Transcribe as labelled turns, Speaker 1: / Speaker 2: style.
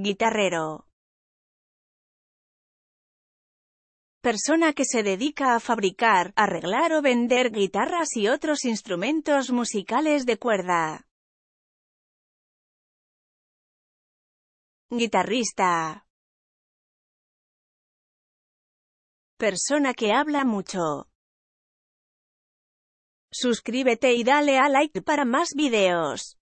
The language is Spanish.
Speaker 1: Guitarrero. Persona que se dedica a fabricar, arreglar o vender guitarras y otros instrumentos musicales de cuerda. Guitarrista. Persona que habla mucho. Suscríbete y dale a like para más videos.